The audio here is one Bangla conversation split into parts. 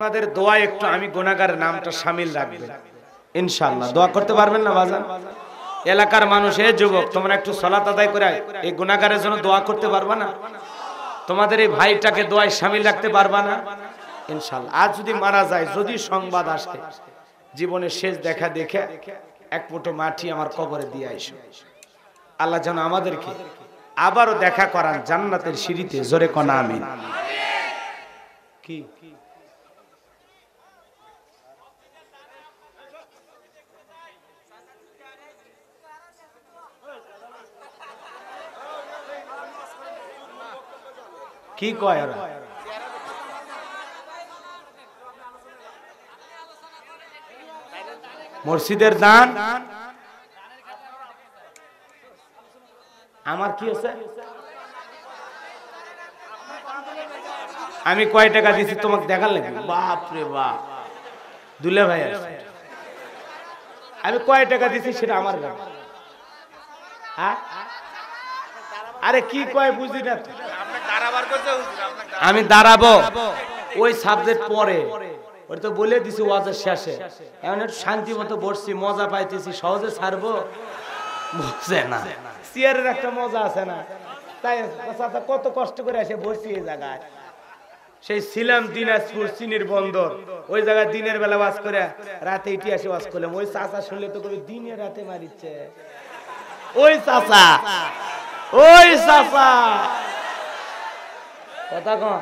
আপনাদের দোয়া একটু আমি গোনাগারের নামটা সামিল রাখবে ইনশাল্লাহ দোয়া করতে পারবেন না বাজান এলাকার মানুষ এ যুবক তোমরা একটু সলাত আদায় করে এই গুণাগারের জন্য দোয়া করতে পারবা না তোমাদের এই ভাইটাকে দোয়ায় সামিল রাখতে পারবা না ইনশাল্লাহ আজ যদি মারা যায় যদি সংবাদ আসে জীবনে শেষ দেখা দেখে এক ফুটো মাটি আমার কবরে দিয়ে আইসো আল্লাহ যেন আমাদেরকে আবারও দেখা করান জান্নাতের সিঁড়িতে জোরে কনা আমিন কি কি কয় ওরা মসজিদের দান আমার কি হচ্ছে আমি কয় টাকা দিছি তোমাকে দেখার লাগে বাপ রে বাপ দুলে ভাই আমি কয় টাকা দিছি সেটা আমার গান হ্যাঁ আরে কি কয় বুঝি না আমি দাঁড়াবো ওই সাবজেক্ট পরে ওর তো বলে দিছি ওয়াজের শেষে এমন একটু শান্তি মতো বসছি মজা পাইতেছি সহজে ছাড়বো বসে না চেয়ারের একটা মজা আছে না তাই কত কষ্ট করে আসে বসছি এই জায়গায় সেই ছিলাম দিনাজপুর চিনির বন্দর ওই জায়গায় দিনের বেলা ওয়াজ করে রাতে ইতিহাসে ওয়াজ করলাম ওই চাচা শুনলে তো কবি দিনে রাতে মারিচ্ছে ওই চাচা ওই চাচা কথা কন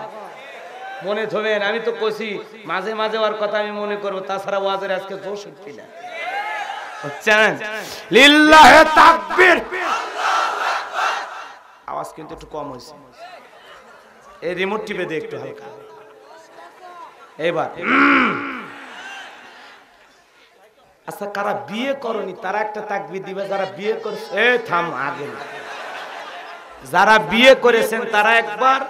মনে থবেন আমি তো কইছি মাঝে মাঝে ওর কথা আমি মনে করব তাছাড়া ওয়াজের আজকে জোর শক্তি না হচ্ছেন লিল্লাহে তাকবীর আওয়াজ কিন্তু একটু কম হয়েছে এই রিমোট টিপে দিয়ে একটু হালকা এবার আচ্ছা কারা বিয়ে করনি তারা একটা তাকবি দিবে যারা বিয়ে করছে এ থাম আগে যারা বিয়ে করেছেন তারা একবার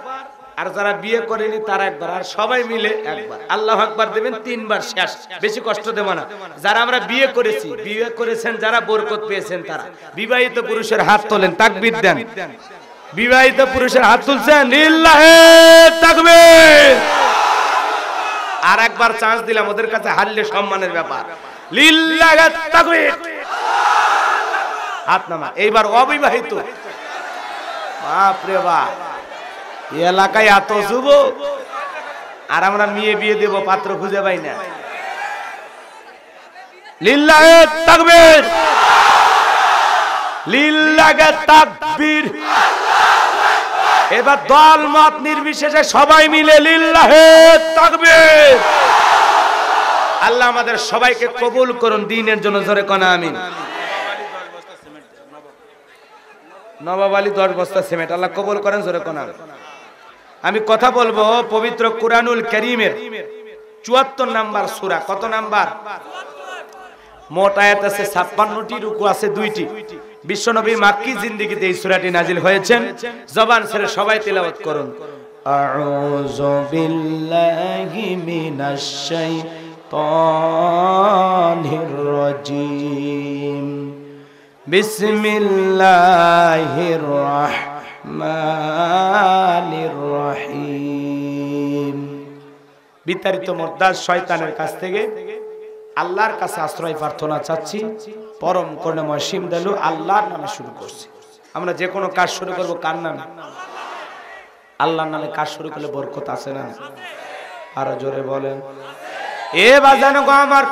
আর যারা বিয়ে করেনি তারা একবার আর সবাই মিলে একবার আল্লাহ আকবার দেবেন তিনবার শেষ বেশি কষ্ট দেব না যারা আমরা বিয়ে করেছি বিয়ে করেছেন যারা বরকত পেয়েছেন তারা বিবাহিত পুরুষের হাত তোলেন তাকবির দেন বিবাহিত পুরুষের হাত তুলছেন আর একবার চান্স দিলাম ওদের কাছে হারলে সম্মানের ব্যাপার হাত নামা এইবার অবিবাহিত বাপরে বাপ এলাকায় এত যুব আর আমরা মেয়ে বিয়ে দেব পাত্র খুঁজে পাই না এবার দল মত নির্বিশেষে সবাই মিলে আল্লাহ আমাদের সবাইকে কবুল করুন দিনের জন্য ধরে কনা আমিন নবাব আলী দশ বস্তা সিমেন্ট আল্লাহ কবুল করেন জোরে কোনা আমি কথা বলবো পবিত্র কুরানুল করিমের চুয়াত্তর নাম্বার সুরা কত নাম্বার মোট আয়াত আছে ছাপ্পান্নটি রুকু আছে দুইটি বিশ্বনবী মাক্কি জিন্দিগিতে এই সুরাটি নাজিল হয়েছেন জবান ছেড়ে সবাই তেলাবত করুন আউযু বিল্লাহি মিনাশ শাইতানির রাজিম বিসমিল্লাহির রাহমানির রহমানির রহিম বিতাড়িত মদ্দাস শয়তানের কাছ থেকে আল্লাহর কাছে আশ্রয় প্রার্থনা চাচ্ছি পরম করুণাময় দেলু আল্লাহর নামে শুরু করছি আমরা যে কোনো কাজ শুরু করব কার নামে আল্লাহর নামে কাজ শুরু করলে বরকত আছে না আরো জোরে বলেন এ বাজানো আমার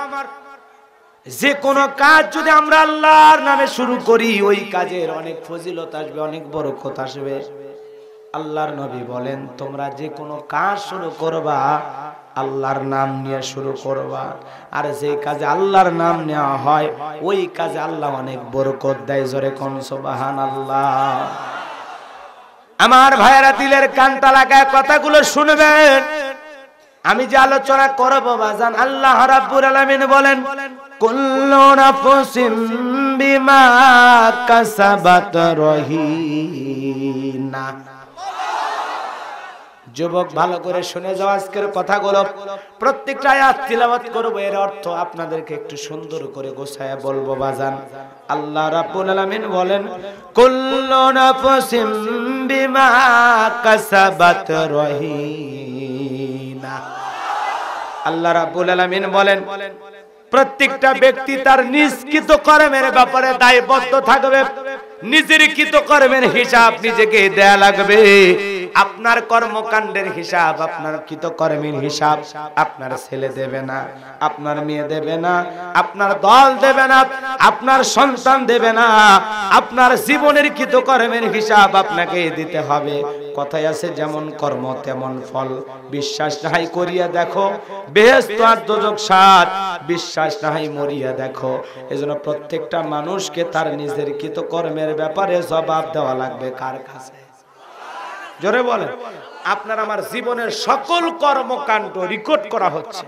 যে কোনো কাজ যদি আমরা আল্লাহর নামে শুরু করি ওই কাজের অনেক ফজিলত আসবে অনেক বড় ক্ষত আসবে আল্লাহর নবী বলেন তোমরা যে কোনো কাজ শুরু করবা আল্লাহর নাম নিয়ে শুরু করবা আর যে কাজে আল্লাহর নাম নেওয়া হয় ওই কাজে আল্লাহ অনেক বরকত দেয় জোরে কোন সোবাহান আল্লাহ আমার ভাইয়েরা দিলের কান্তা লাগায় কথাগুলো শুনবেন আমি যে আলোচনা করবো বাজান আল্লাহ রাব্বুল আলামিন বলেন কুল্লু নাফসিন বিমা কাসাবাত রহিনা যুবক ভালো করে শুনে যাও আজকের কথাগুলো প্রত্যেকটা আয়াত তিলাওয়াত করব এর অর্থ আপনাদেরকে একটু সুন্দর করে গোছায়া বলবো বাজান আল্লাহ রাব্বুল আলামিন বলেন কুল্লু নাফসিন বিমা কাসাবাত রহিনা আল্লাহ রাব্বুল আলামিন বলেন প্রত্যেকটা ব্যক্তি তার নিজ কর্মের ব্যাপারে দায়বদ্ধ থাকবে নিজের কর্মের হিসাব নিজেকে দেয়া লাগবে আপনার কর্মকাণ্ডের হিসাব আপনার কৃতকর্মের হিসাব আপনার ছেলে দেবে না আপনার মেয়ে দেবে না আপনার দল দেবে না আপনার সন্তান দেবে না আপনার জীবনের কৃতকর্মের হিসাব আপনাকে দিতে হবে কথায় আছে যেমন কর্ম তেমন ফল বিশ্বাস নাহাই করিয়া দেখো বেহস্ত আর দোজক সাত বিশ্বাস নাহাই মরিয়া দেখো এজন্য প্রত্যেকটা মানুষকে তার নিজের কৃতকর্মের ব্যাপারে জবাব দেওয়া লাগবে কার কাছে জোরে বলেন আপনার আমার জীবনের সকল কর্মকাণ্ড রেকর্ড করা হচ্ছে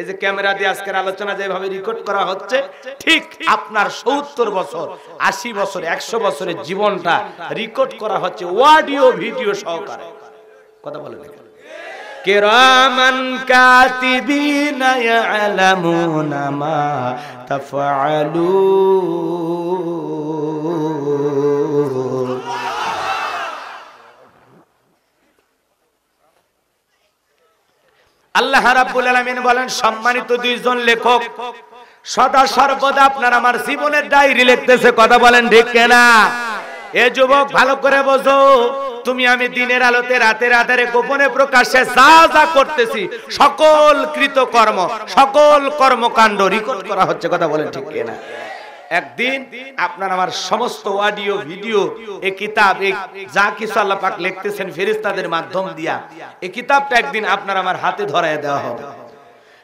এই যে ক্যামেরা দিয়ে আজকের আলোচনা যেভাবে রেকর্ড করা হচ্ছে ঠিক আপনার সত্তর বছর আশি বছর একশো বছরের জীবনটা রেকর্ড করা হচ্ছে অডিও ভিডিও সহকারে কথা বলেন কেরামান কাতিবিনা ইয়ালামুনা মা তাফআলুন আল্লাহ রাব্বুল আলামিন বলেন সম্মানিত দুইজন লেখক সদা সর্বদা আপনারা আমার জীবনের ডায়েরি লিখতেছে কথা বলেন ঠিক কেনা এ যুবক ভালো করে বোঝো তুমি আমি দিনের আলোতে রাতের আধারে গোপনে প্রকাশে যা যা করতেছি সকল কৃতকর্ম সকল কর্মকাণ্ড রেকর্ড করা হচ্ছে কথা বলেন ঠিক কিনা একদিন আপনার আমার সমস্ত অডিও ভিডিও এ কিতাব যা কিছু আল্লাহ পাক লিখতেছেন ফেরিস্তাদের মাধ্যম দিয়া এ কিতাবটা একদিন আপনার আমার হাতে ধরায় দেওয়া হবে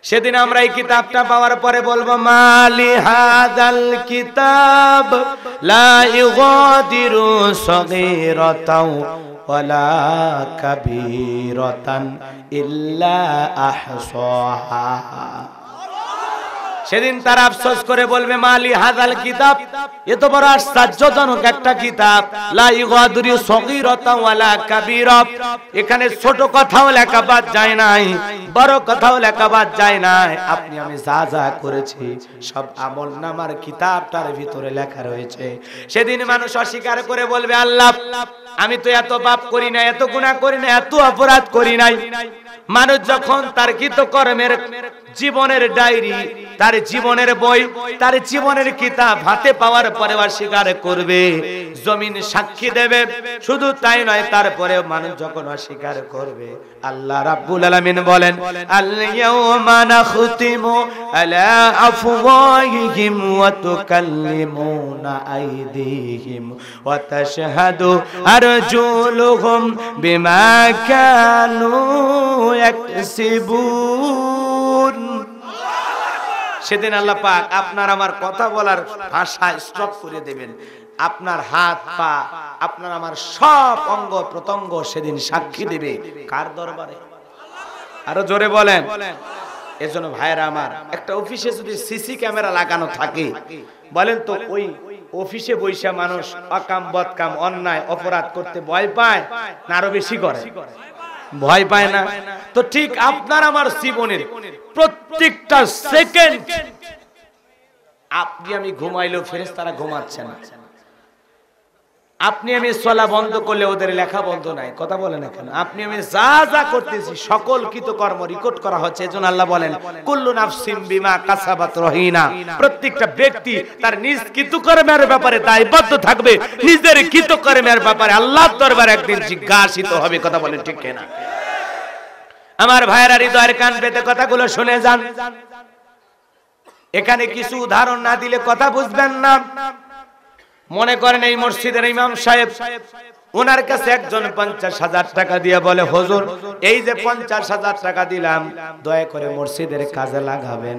সেদিন আমরা এই কিতাবটা পাওয়ার পরে বলবো মালি হাদাল কিতাব লা ইগাদিরু সগীরাতাও ওয়ালা কাবীরাতান ইল্লা আহসাহা সেদিন তারা আফসোস করে বলবে মালি হাজাল কিতাব এ তো বড় আশ্চর্যজনক একটা কিতাব লা ইগাদুরি সগীরাতা ওয়ালা কাবীরা এখানে ছোট কথাও লেখা বাদ যায় নাই বড় কথাও লেখা বাদ যায় নাই আপনি আমি যা যা করেছি সব আমল নামার কিতাবটার ভিতরে লেখা রয়েছে সেদিন মানুষ অস্বীকার করে বলবে আল্লাহ আমি তো এত পাপ করি না এত গুণা করি না এত অপরাধ করি নাই মানুষ যখন তার কৃত কর্মের জীবনের ডায়েরি তার জীবনের বই তার জীবনের কিতাব হাতে পাওয়ার পরে অস্বীকার করবে জমিন সাক্ষী দেবে শুধু তাই নয় তারপরে মানুষ যখন অস্বীকার করবে আল্লাহ রাব্বুল আলামিন বলেন আল-ইয়াউমা নাখতিমু আলা আফওয়াহিহিম ওয়া তুকাল্লিমুনা আইদিহিম ওয়া তাশহাদু আর أرجلهم بما كانوا يكسبون সেদিন আল্লাহ পাক আপনার আমার কথা বলার ভাষা স্টপ করে দেবেন আপনার হাত পা আপনার আমার সব অঙ্গ প্রত্যঙ্গ সেদিন সাক্ষী দেবে কার দরবারে আরো জোরে বলেন এজন্য ভাইরা আমার একটা অফিসে যদি সিসি ক্যামেরা লাগানো থাকে বলেন তো ওই অফিসে বৈশা মানুষ অকাম বদকাম অন্যায় অপরাধ করতে ভয় পায় না আরো বেশি করে ভয় পায় না তো ঠিক আপনার আমার জীবনের প্রত্যেকটা সেকেন্ড আপনি আমি ঘুমাইলেও ফেরেস তারা ঘুমাচ্ছে না আপনি আমি সলা বন্ধ করলে ওদের লেখা বন্ধ নাই কথা বলেন এখন আপনি আমি যা যা করতেছি সকল কর্ম রেকর্ড করা হচ্ছে এজন আল্লাহ বলেন কুল্লু নাফসিম বিমা কাসাবাত রহিনা প্রত্যেকটা ব্যক্তি তার নিজ কর্মের ব্যাপারে দায়বদ্ধ থাকবে নিজের কর্মের ব্যাপারে আল্লাহর দরবারে একদিন জিজ্ঞাসিত হবে কথা বলেন ঠিক না আমার ভাইয়েরা হৃদয়ের কান পেতে কথাগুলো শুনে যান এখানে কিছু উদাহরণ না দিলে কথা বুঝবেন না মনে করেন এই মসজিদের ইমাম সাহেব ওনার কাছে একজন পঞ্চাশ হাজার টাকা দিয়ে বলে হজুর এই যে পঞ্চাশ হাজার টাকা দিলাম দয়া করে মসজিদের কাজে লাগাবেন